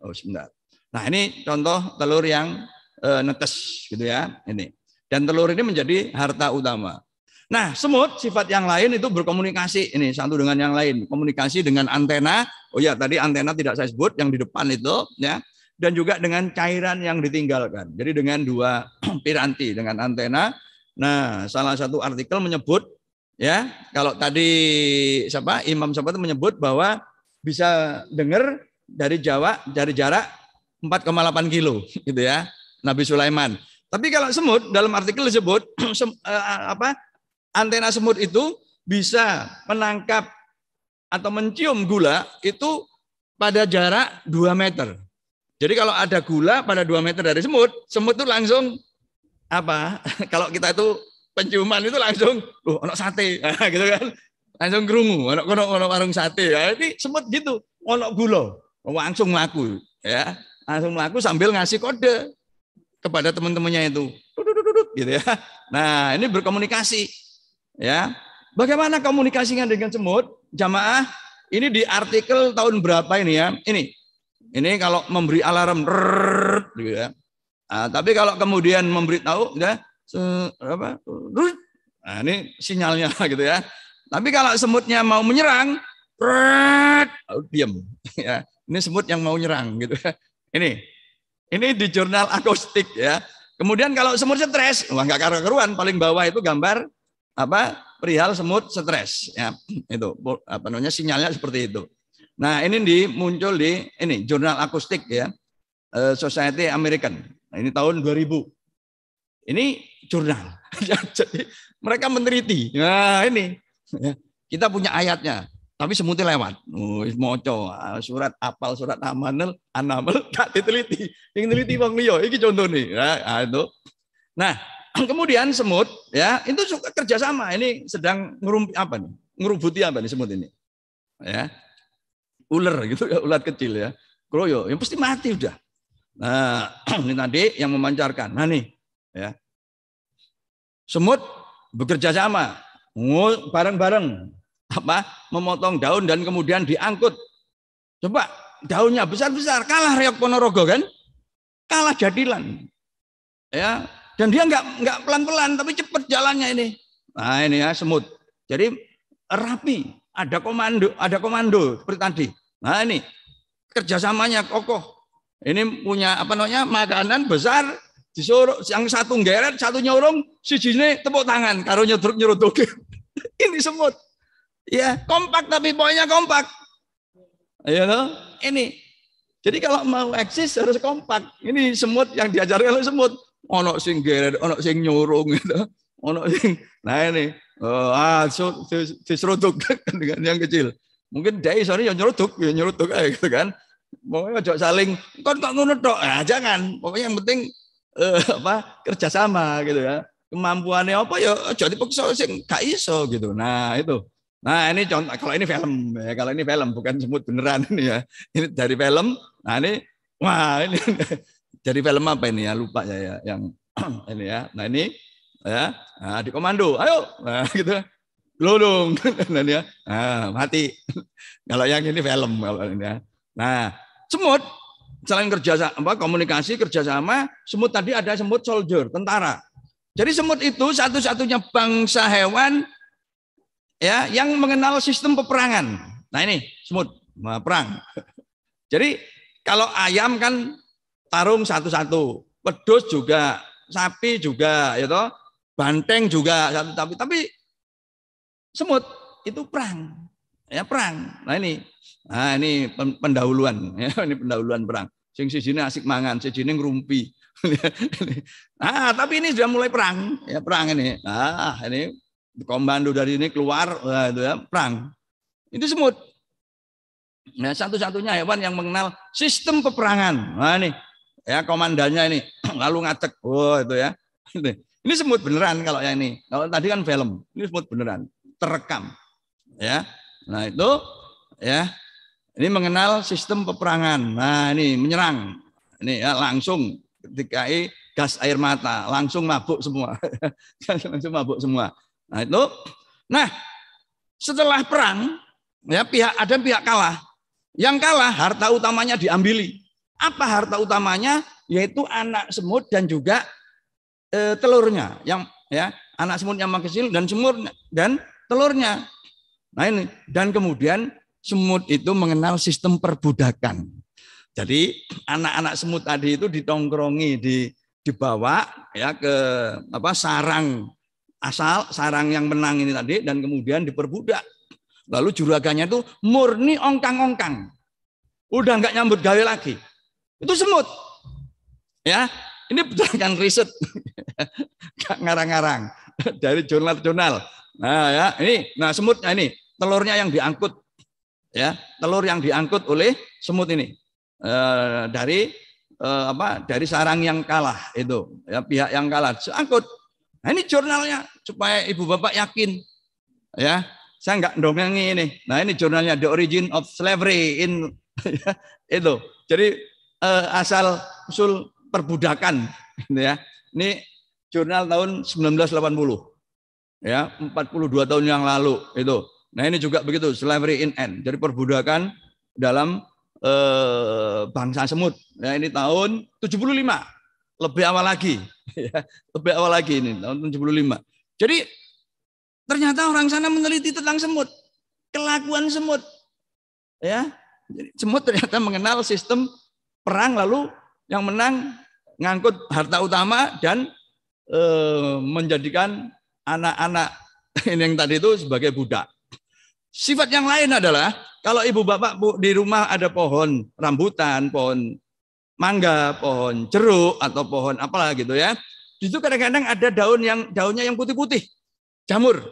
oh sebentar. Nah, ini contoh telur yang eh, netes gitu ya. Ini. Dan telur ini menjadi harta utama. Nah, semut sifat yang lain itu berkomunikasi ini satu dengan yang lain, komunikasi dengan antena Oh ya, tadi antena tidak saya sebut yang di depan itu ya dan juga dengan cairan yang ditinggalkan. Jadi dengan dua piranti dengan antena. Nah, salah satu artikel menyebut ya, kalau tadi siapa Imam siapa itu menyebut bahwa bisa dengar dari Jawa dari jarak 4,8 kilo gitu ya. Nabi Sulaiman. Tapi kalau semut dalam artikel disebut eh, eh, apa antena semut itu bisa menangkap atau mencium gula itu pada jarak 2 meter. Jadi kalau ada gula pada 2 meter dari semut, semut itu langsung apa? Kalau kita itu penciuman itu langsung, loh, anak sate, ah, gitu kan? Langsung kerungu, anak kono kono warung sate. Ya. Ini semut gitu, anak gula, langsung melaku, ya, langsung melaku sambil ngasih kode kepada teman-temannya itu, gitu ya. Nah, ini berkomunikasi, ya. Bagaimana komunikasinya dengan semut? jamaah ini di artikel tahun berapa ini ya? Ini. Ini kalau memberi alarm rrr, gitu ya. Nah, tapi kalau kemudian memberitahu ya se, apa? nah, ini sinyalnya gitu ya. Tapi kalau semutnya mau menyerang, rrr, diam ya. Ini semut yang mau nyerang gitu ya. Ini. Ini di jurnal akustik ya. Kemudian kalau semut stres, wah nggak karuan paling bawah itu gambar apa perihal semut stres ya itu apa namanya sinyalnya seperti itu. Nah ini di muncul di ini jurnal akustik ya eh, Society American. Nah, ini tahun 2000. Ini jurnal. Jadi mereka meneliti. Nah ini ya. kita punya ayatnya. Tapi semutnya lewat. Oh, moco, surat apal, surat amanel, anamel, tak diteliti. Yang teliti Bang Leo ini contoh nih. Nah, itu. nah kemudian semut ya itu suka kerjasama. Ini sedang ngerumpi apa nih? Ngerubuti apa nih semut ini? Ya, ular gitu ya ulat kecil ya kroyo yang pasti mati udah nah ini tadi yang memancarkan nah nih ya semut bekerja sama bareng-bareng apa memotong daun dan kemudian diangkut coba daunnya besar-besar kalah reok ponorogo kan kalah jadilan ya dan dia nggak nggak pelan-pelan tapi cepat jalannya ini. Nah ini ya semut. Jadi rapi, ada komando, ada komando seperti tadi. Nah ini kerjasamanya kokoh. Ini punya apa namanya makanan besar disuruh yang satu ngeret, satu nyorong, si jine tepuk tangan, karo nyedruk nyeruduk. ini semut. Ya, kompak tapi pokoknya kompak. Ya you know? ini. Jadi kalau mau eksis harus kompak. Ini semut yang diajarkan oleh semut ono sing geret, ono sing nyurung gitu. Ono sing nah ini oh, ah so, kan dengan yang kecil. Mungkin dai sore yang nyerutuk, ya aja gitu kan. Pokoknya ojo saling kon kok ngono tok. Nah, jangan. Pokoknya yang penting eh, apa kerjasama gitu ya. Kemampuannya apa ya ojo dipaksa sing gak iso gitu. Nah, itu. Nah ini contoh kalau ini film ya kalau ini film bukan semut beneran ini ya ini dari film. Nah ini wah ini jadi film apa ini ya? Lupa ya, ya yang ini ya. Nah ini ya nah, di komando, ayo nah, gitu lulung nah, ini ya nah, mati. kalau yang ini film kalau ini ya. Nah semut selain kerja apa komunikasi kerjasama semut tadi ada semut soldier tentara. Jadi semut itu satu-satunya bangsa hewan ya yang mengenal sistem peperangan. Nah ini semut nah, perang. Jadi kalau ayam kan tarung satu-satu, pedus juga, sapi juga, ya toh, banteng juga satu tapi tapi semut itu perang. Ya perang. Nah ini nah ini pendahuluan ya, ini pendahuluan perang. Sing sini asik mangan, sini ngrumpi. nah, tapi ini sudah mulai perang, ya perang ini. Nah, ini komando dari ini keluar nah, itu ya, perang. Itu semut. Nah, satu-satunya hewan yang mengenal sistem peperangan. Nah, ini ya komandannya ini lalu ngacek oh itu ya ini semut beneran kalau yang ini kalau tadi kan film ini semut beneran terekam ya nah itu ya ini mengenal sistem peperangan nah ini menyerang ini ya langsung DKI gas air mata langsung mabuk semua langsung mabuk semua nah itu nah setelah perang ya pihak ada pihak kalah yang kalah harta utamanya diambili apa harta utamanya? Yaitu anak semut dan juga e, telurnya. Yang ya, anak semut yang kecil dan semut dan telurnya. Nah ini dan kemudian semut itu mengenal sistem perbudakan. Jadi anak-anak semut tadi itu ditongkrongi, di, dibawa ya ke apa sarang asal sarang yang menang ini tadi dan kemudian diperbudak. Lalu juragannya itu murni ongkang-ongkang. Udah nggak nyambut gawe lagi. Itu semut. Ya, ini berdasarkan riset ngarang-ngarang dari jurnal-jurnal. Nah, ya, ini nah semutnya ini, telurnya yang diangkut ya, telur yang diangkut oleh semut ini. E, dari e, apa? dari sarang yang kalah itu, ya pihak yang kalah angkut. Nah, ini jurnalnya supaya Ibu Bapak yakin. Ya, saya nggak dongengi ini. Nah, ini jurnalnya The Origin of Slavery in ya, itu. Jadi eh, asal usul perbudakan gitu ya. Ini jurnal tahun 1980. Ya, 42 tahun yang lalu itu. Nah, ini juga begitu slavery in end. Jadi perbudakan dalam eh, bangsa semut. Ya, ini tahun 75. Lebih awal lagi. Ya, lebih awal lagi ini tahun 75. Jadi ternyata orang sana meneliti tentang semut, kelakuan semut. Ya, semut ternyata mengenal sistem perang lalu yang menang ngangkut harta utama dan e, menjadikan anak-anak ini yang tadi itu sebagai budak. Sifat yang lain adalah kalau ibu bapak bu, di rumah ada pohon rambutan, pohon mangga, pohon jeruk atau pohon apalah gitu ya. Di situ kadang-kadang ada daun yang daunnya yang putih-putih, jamur.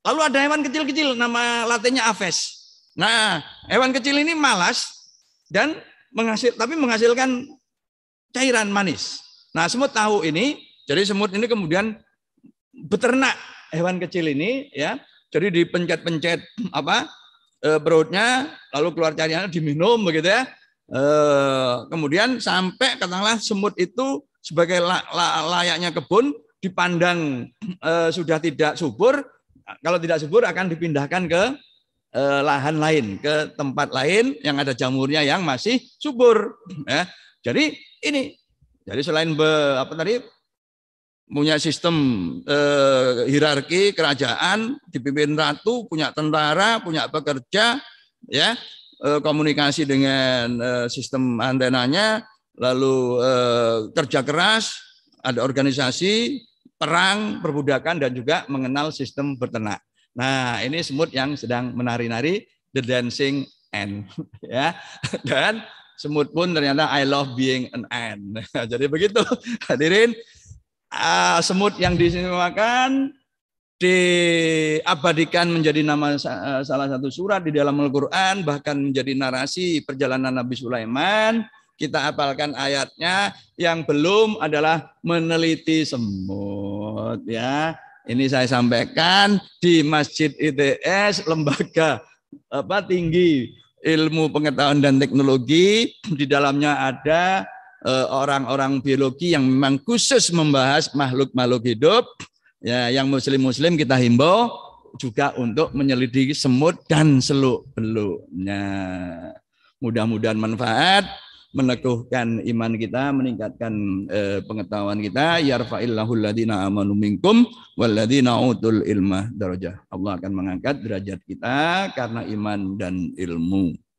Lalu ada hewan kecil-kecil nama latinnya aves. Nah, hewan kecil ini malas dan menghasil tapi menghasilkan cairan manis. Nah, semut tahu ini, jadi semut ini kemudian beternak hewan kecil ini ya. Jadi dipencet-pencet apa? E, perutnya lalu keluar cairannya diminum begitu ya. E, kemudian sampai katakanlah semut itu sebagai layaknya kebun dipandang e, sudah tidak subur, kalau tidak subur akan dipindahkan ke Eh, lahan lain, ke tempat lain yang ada jamurnya yang masih subur. Ya. Jadi ini, jadi selain be, apa tadi punya sistem eh, hierarki kerajaan, dipimpin ratu, punya tentara, punya pekerja, ya eh, komunikasi dengan eh, sistem antenanya, lalu eh, kerja keras, ada organisasi, perang, perbudakan, dan juga mengenal sistem beternak. Nah, ini semut yang sedang menari-nari the dancing ant ya. Dan semut pun ternyata I love being an ant. Jadi begitu. Hadirin, uh, semut yang makan diabadikan menjadi nama eh, salah satu surat di dalam Al-Qur'an bahkan menjadi narasi perjalanan Nabi Sulaiman kita apalkan ayatnya yang belum adalah meneliti semut ya ini saya sampaikan di Masjid ITS, lembaga apa tinggi ilmu pengetahuan dan teknologi. Di dalamnya ada eh, orang-orang biologi yang memang khusus membahas makhluk-makhluk hidup. Ya, yang muslim-muslim kita himbau juga untuk menyelidiki semut dan seluk beluknya. Mudah-mudahan manfaat meneguhkan iman kita, meningkatkan eh, pengetahuan kita. Yarfa'illahu ladina amanu minkum ladina utul ilma darajah. Allah akan mengangkat derajat kita karena iman dan ilmu.